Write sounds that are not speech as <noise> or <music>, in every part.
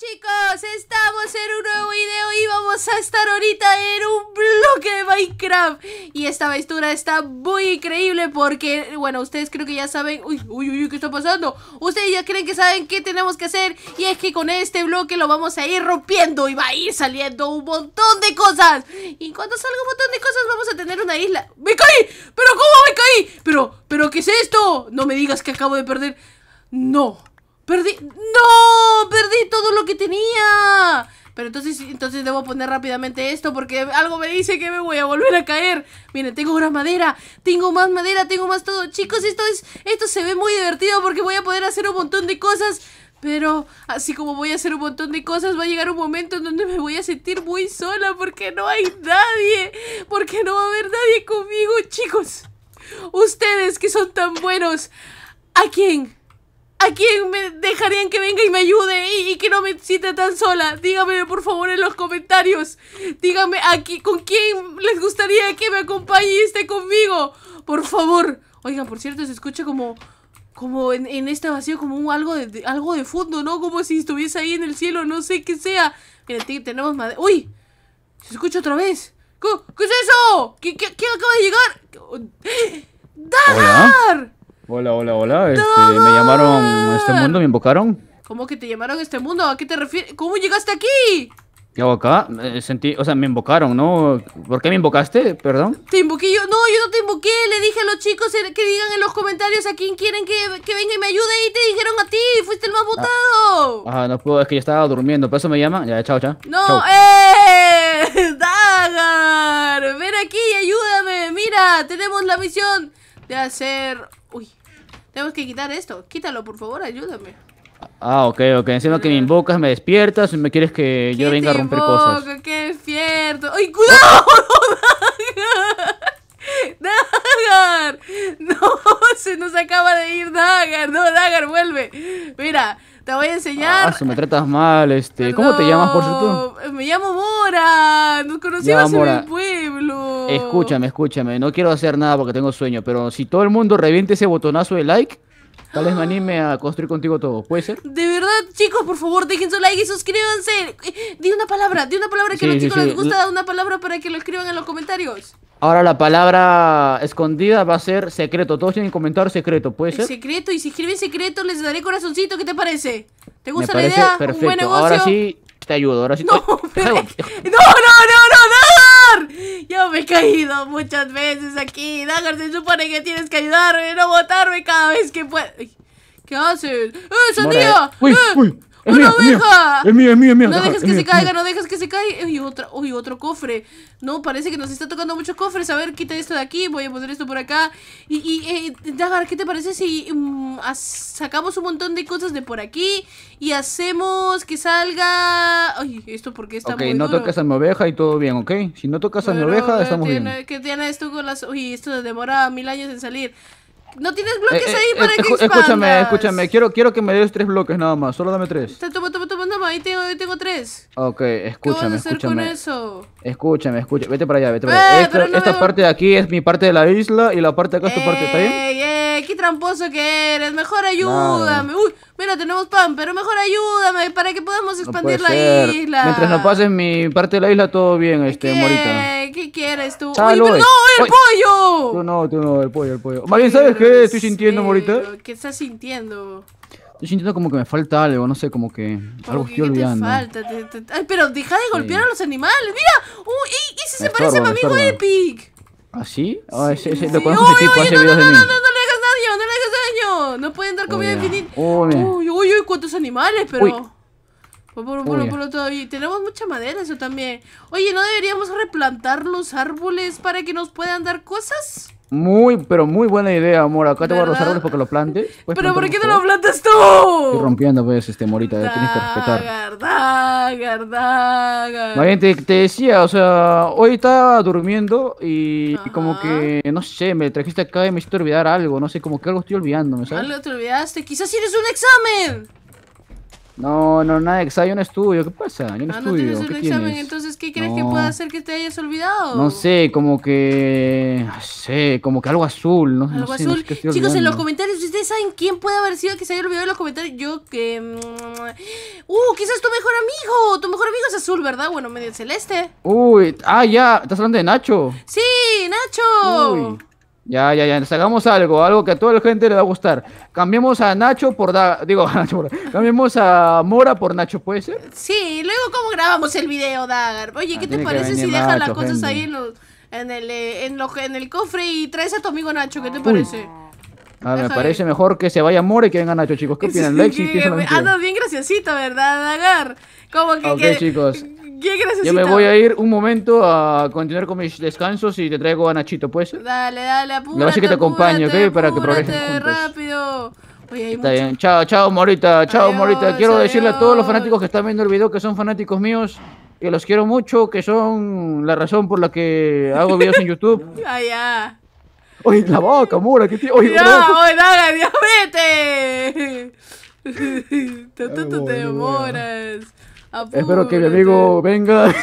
chicos, estamos en un nuevo video y vamos a estar ahorita en un bloque de Minecraft Y esta aventura está muy increíble porque, bueno, ustedes creo que ya saben Uy, uy, uy, ¿qué está pasando? Ustedes ya creen que saben qué tenemos que hacer Y es que con este bloque lo vamos a ir rompiendo y va a ir saliendo un montón de cosas Y cuando salga un montón de cosas vamos a tener una isla ¡Me caí! ¿Pero cómo me caí? ¿Pero, pero qué es esto? No me digas que acabo de perder No Pero entonces, entonces debo poner rápidamente esto porque algo me dice que me voy a volver a caer. Miren, tengo una madera, tengo más madera, tengo más todo. Chicos, esto es esto se ve muy divertido porque voy a poder hacer un montón de cosas. Pero así como voy a hacer un montón de cosas, va a llegar un momento en donde me voy a sentir muy sola porque no hay nadie. Porque no va a haber nadie conmigo, chicos. Ustedes que son tan buenos, ¿a quién ¿A quién me dejarían que venga y me ayude y, que no me sienta tan sola? Díganme por favor en los comentarios. Díganme aquí con quién les gustaría que me acompañe conmigo. Por favor. Oigan, por cierto, se escucha como como en, en este vacío como algo de, algo de fondo, ¿no? Como si estuviese ahí en el cielo, no sé qué sea. Miren, tenemos madre. ¡Uy! Se escucha otra vez. ¿Qué, es eso? ¿Qué, acaba de llegar? ¡Dagar! Hola, hola, hola. Este, me llamaron a este mundo, me invocaron. ¿Cómo que te llamaron a este mundo? ¿A qué te refieres? ¿Cómo llegaste aquí? ¿Qué acá? Eh, sentí, o sea, me invocaron, ¿no? ¿Por qué me invocaste? Perdón. Te invoqué yo. No, yo no te invoqué. Le dije a los chicos que digan en los comentarios a quién quieren que, venga y me ayude. Y te dijeron a ti. Fuiste el más ah. votado. Ah, no puedo. Es que yo estaba durmiendo. ¿Por eso me llama, Ya, chao, chao. No, ¡eh! <laughs> ¡Dagar! Ven aquí y ayúdame. Mira, tenemos la misión de hacer. Uy. Tenemos que quitar esto. Quítalo, por favor, ayúdame. Ah, ok, ok. Encima que me invocas, me despiertas, y me quieres que yo venga a romper invoco? cosas. ¡Qué despierto! ¡Ay, cuidado! <laughs> ¡Dagar! <laughs> ¡No! Se nos acaba de ir Dagar. No, Dagar, vuelve. Mira, te voy a enseñar. Ah, me tratas mal, este. ¿Cómo te llamas, por cierto? Me llamo Mora. Nos conocimos en el pueblo. Escúchame, escúchame. No quiero hacer nada porque tengo sueño, pero si todo el mundo reviente ese botonazo de like. Tal vez me anime a construir contigo todo, ¿puede ser? De verdad, chicos, por favor, dejen su like y suscríbanse. Eh, di una palabra, di una palabra que a los chicos les gusta, da una palabra para que lo escriban en los comentarios. Ahora la palabra escondida va a ser secreto. Todos tienen que comentar secreto, ¿puede ser? Secreto, y si escribe secreto les daré corazoncito, ¿qué te parece? ¿Te gusta la idea? Perfecto. ¿Un Ahora sí te ayudo, <laughs> No, no, no, no, no, Yo me he caído muchas veces aquí. Dagar, se supone que tienes que ayudarme, no botarme cada vez que pueda. ¿Qué haces? ¡Eh, sandía! ¡Uy, ¡Eh! uy! ¡Una mía, oveja! Es mía, es No dejes que se caiga, no dejes que se caiga. Uy, otra, uy, otro cofre. No, parece que nos está tocando muchos cofres. A ver, quita esto de aquí, voy a poner esto por acá. Y, eh, Dagar, ¿qué te parece si mm, sacamos un montón de cosas de por aquí y hacemos que salga... Ay, esto porque está okay, muy no tocas a mi oveja y todo bien, ¿ok? Si no tocas a mi oveja, estamos bien. ¿Qué tiene esto con las...? Uy, esto demora mil años en salir. No tienes bloques eh, eh, ahí para que expandas. Escúchame, escúchame. Quiero, quiero que me des tres bloques nada más. Solo dame tres. Toma, toma, toma. toma. Ahí tengo, ahí tengo tres. Ok, escúchame. ¿Qué vas a hacer con eso? Escúchame, escúchame. Vete para allá, vete para allá. Eh, esta, parte de aquí es mi parte de la isla y la parte de acá es tu parte. ¿Está bien? qué tramposo que eres, mejor ayúdame. Uy, mira, tenemos pan, pero mejor ayúdame para que podamos expandir la isla. Mientras no pases mi parte de la isla, todo bien, este, Morita. ¿Qué quieres tú? Uy, no, el pollo! Tú no, tú no, el pollo, el pollo. ¿sabes qué estoy sintiendo, Morita? ¿Qué estás sintiendo? Estoy sintiendo como que me falta algo, no sé, como que algo que estoy olvidando. Te falta, Ay, pero deja de golpear a los animales, mira. Uy, y, si se parece a mi amigo Epic. ¿Ah, sí? sí. no, no, No, no, no, no, pueden dar comida infinita. Uy, uy, uy, cuántos animales, pero. Uy. Por, por, por, Y tenemos mucha madera, eso también. Oye, ¿no deberíamos replantar los árboles para que nos puedan dar cosas? Muy, pero muy buena idea, amor. Acá te voy a los árboles Para que los plantes. ¿Pero por qué no los plantas tú? Estoy rompiendo, pues, este, morita. tienes que respetar. verdad. La verdad, te, decía, o sea, hoy estaba durmiendo y, como que, no sé, me trajiste acá y me hiciste olvidar algo, no sé, como que algo estoy olvidando, ¿sabes? Algo te olvidaste, quizás tienes un examen. No, no, nada, examen, un estudio, ¿qué pasa? Yo no ah, estudio. tienes un examen, entonces, ¿qué crees que pueda hacer que te hayas olvidado? No sé, como que, no sé, como que algo azul, ¿no? Algo azul. Chicos, en los comentarios, ¿ustedes saben quién puede haber sido que se haya olvidado en los comentarios? Yo que... Mm, Uh, quizás tu mejor amigo. Tu mejor amigo es azul, ¿verdad? Bueno, medio celeste. Uy, ah, ya. Estás hablando de Nacho. Sí, Nacho. Uy. Ya, ya, ya. sacamos hagamos algo, algo que a toda la gente le va a gustar. Cambiemos a Nacho por da... Digo, <laughs> a Nacho por... Cambiemos a Mora por Nacho, ¿puede ser? Sí, luego cómo grabamos el video, Dagar. Oye, ah, ¿qué te parece si dejas las cosas ahí en los, en el, eh, en, el cofre y traes a tu amigo Nacho? ¿Qué te parece? Ah, me parece mejor que se vaya More que venga Nacho, chicos. ¿Qué <laughs> opinan? Lexi, sí, ah, bien graciosito, ¿verdad, Agar? ¿Cómo que... Ah, ok, chicos. ¿Qué graciosito? Yo me voy a ir un momento a continuar con mis descansos y te traigo a Nachito, ¿pues? Dale, dale, apúrate, La que te acompaño, apúrate, Para que progresen rápido. Está bien. Chao, chao, Morita. Chao, Morita. Quiero decirle a todos los fanáticos que están viendo el video que son fanáticos míos que los quiero mucho, que son la razón por la que hago videos en <laughs> YouTube. ya. Oye, la boca, mora, ¿qué tío? Oye, no, no, oye, dios diabetes. <laughs> te demoras. Espero que mi amigo venga.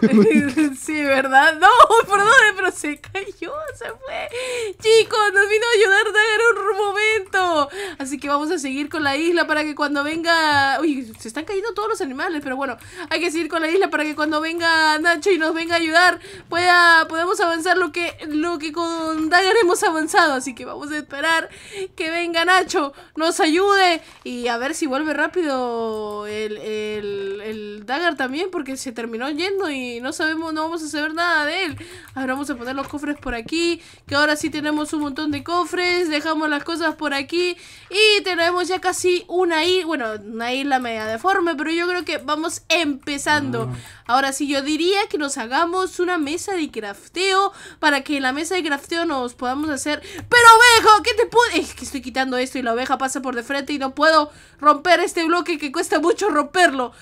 <laughs> sí, ¿verdad? No, perdón, pero se cayó, se fue. Chicos, nos vino a ayudar Dagger un momento. Así que vamos a seguir con la isla para que cuando venga... Uy, se están cayendo todos los animales, pero bueno, hay que seguir con la isla para que cuando venga Nacho y nos venga a ayudar, pueda, podemos avanzar lo que, lo que con Dagger hemos avanzado. Así que vamos a esperar que venga Nacho, nos ayude y a ver si vuelve rápido el, el, el Dagger también, porque se terminó yendo y no sabemos, no vamos a saber nada de él. Ahora vamos a poner los cofres por aquí, que ahora sí tenemos un montón de cofres, dejamos las cosas por aquí y tenemos ya casi una isla, bueno, una isla media deforme, pero yo creo que vamos empezando. Ah. Ahora sí, yo diría que nos hagamos una mesa de crafteo para que en la mesa de crafteo nos podamos hacer... ¡Pero oveja! ¿Qué te pude? Es que estoy quitando esto y la oveja pasa por de frente y no puedo romper este bloque que cuesta mucho romperlo.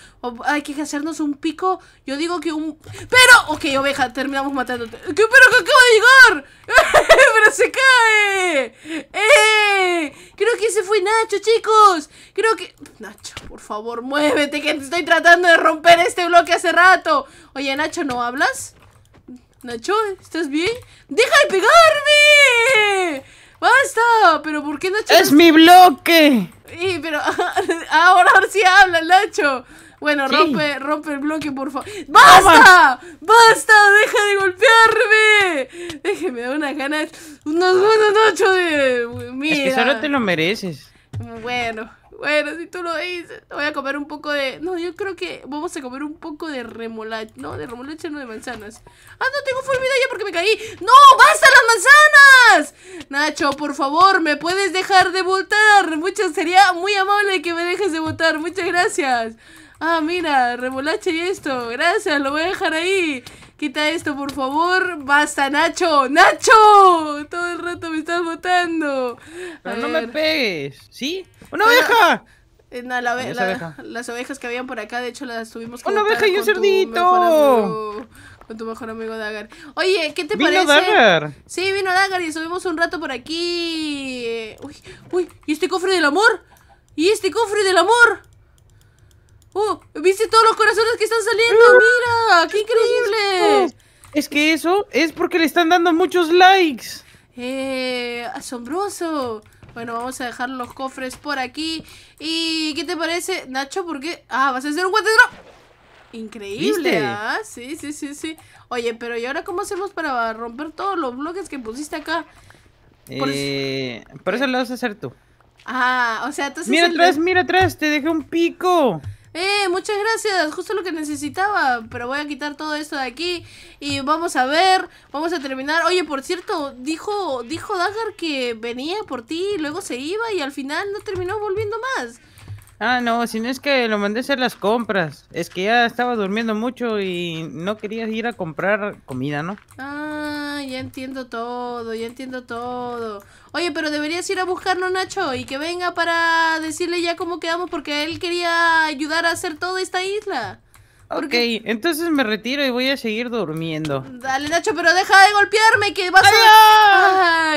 Hay que hacernos un pico, yo digo que un pero, ok, oveja, terminamos matándote. ¿Qué, pero que acaba de llegar? <laughs> ¡Pero se cae! Eh, creo que se fue Nacho, chicos. Creo que... Nacho, por favor, muévete, que te estoy tratando de romper este bloque hace rato. Oye, Nacho, ¿no hablas? Nacho, ¿estás bien? ¡Deja de pegarme! ¡Basta! ¿Pero por qué Nacho? ¡Es mi bloque! Y, pero <laughs> ahora, ahora sí habla, Nacho. Bueno, rompe, rompe el bloque, por favor. ¡Basta! ¡Basta! ¡Deja de golpearme! Déjeme, da unas ganas. Unos no, Nacho! de. Mira. Es que solo te lo mereces. Bueno, bueno, si tú lo dices, voy a comer un poco de. No, yo creo que vamos a comer un poco de remolacha. No, de remolacha, no de manzanas. Ah, no, tengo fulmina ya porque me caí. ¡No! ¡Basta las manzanas! Nacho, por favor, ¿me puedes dejar de votar? Muchas, sería muy amable que me dejes de votar. Muchas gracias. Ah, mira, remolacha y esto. Gracias, lo voy a dejar ahí. Quita esto, por favor. Basta, Nacho. ¡Nacho! Todo el rato me estás botando. no me pegues. ¿Sí? ¡Una ah, oveja! Eh, no, la las ovejas que habían por acá, de hecho, las tuvimos que. ¡Una oveja y un cerdito! con tu mejor amigo Dagar. Oye, ¿qué te parece? Vino Sí, vino Dagar y subimos un rato por aquí. Uy, uy, ¿y este cofre del amor? ¿Y este cofre del amor? ¡Oh! ¿Viste todos los corazones que están saliendo? Ah, ¡Mira! ¡Qué increíble! Es que eso es porque le están dando muchos likes. Eh, asombroso. Bueno, vamos a dejar los cofres por aquí. ¿Y qué te parece, Nacho? ¿Por qué? Ah, vas a hacer un guante Increíble, ¿ah? Sí, sí, sí, sí. Oye, pero ¿y ahora cómo hacemos para romper todos los bloques que pusiste acá? Por, eh, eso... eso eh. lo vas a hacer tú. Ah, o sea, entonces... Mira atrás, mira atrás, te dejé un pico eh, muchas gracias, justo lo que necesitaba, pero voy a quitar todo esto de aquí y vamos a ver, vamos a terminar. Oye, por cierto, dijo, dijo Dagar que venía por ti, Y luego se iba y al final no terminó volviendo más. Ah, no, si no es que lo mandé a hacer las compras. Es que ya estaba durmiendo mucho y no quería ir a comprar comida, ¿no? Ah, ya entiendo todo, ya entiendo todo. Oye, pero deberías ir a buscarlo, Nacho, y que venga para decirle ya cómo quedamos, porque él quería ayudar a hacer toda esta isla. Ok, entonces me retiro y voy a seguir durmiendo. Dale, Nacho, pero deja de golpearme que vas a...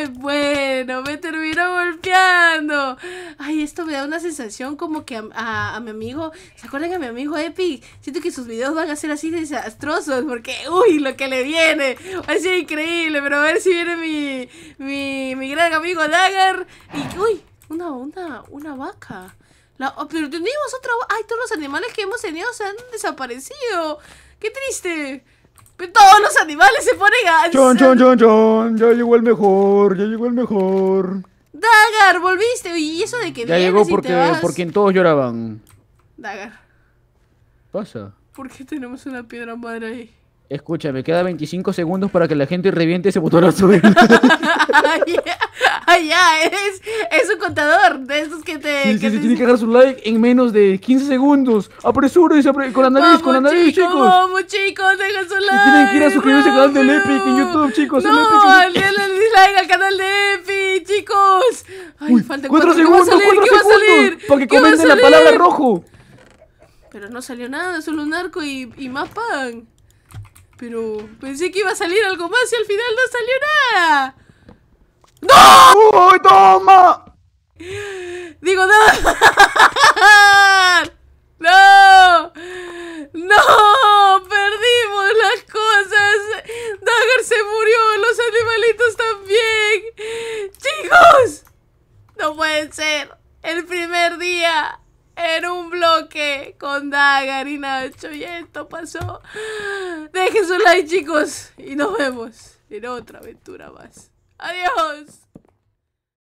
esto me da una sensación como que a, mi amigo, ¿se acuerdan a mi amigo Epic? Siento que sus videos van a ser así desastrosos porque, uy, lo que le viene, va a ser increíble, pero a ver si viene mi, mi, gran amigo Dagger y, uy, una, una, una vaca. Oh, pero tenemos otra vaca. Ay, todos los animales que hemos tenido se han desaparecido. ¡Qué triste! Pero todos los animales se ponen a... John, John, John, John, ya llegó el mejor, ya llegó el mejor. Dagar, volviste. Y eso de que Ya llegó porque, vas... por quien todos lloraban. Dagar. Pasa. ¿Por qué tenemos una piedra madre ahí? Escúchame, queda 25 segundos para que la gente reviente ese botón azul. <laughs> <laughs> Ay ya, es, es un contador de esos que te. Sí, que sí, te... tiene que dar su like en menos de 15 segundos. Apresúrense, apre... con la nariz, con la nariz, chicos. Vamos, chicos, dejen su like. tienen que ir a suscribirse al canal de Epic en YouTube, chicos. No, el denle el dislike al canal de Epic, chicos. Ay, Uy, falta 4 segundos, 4 segundos. que comenten la palabra rojo. Pero no salió nada, solo un arco y, y pan pero pensé que iba a salir algo más y al final no salió nada. ¡No! ¡Uy, toma! Digo, no. <laughs> ¡No! ¡No! ¡Perdimos las cosas! Garina, Garinacho? Y esto pasó. Dejen su like, chicos. Y nos vemos en otra aventura más. Adiós.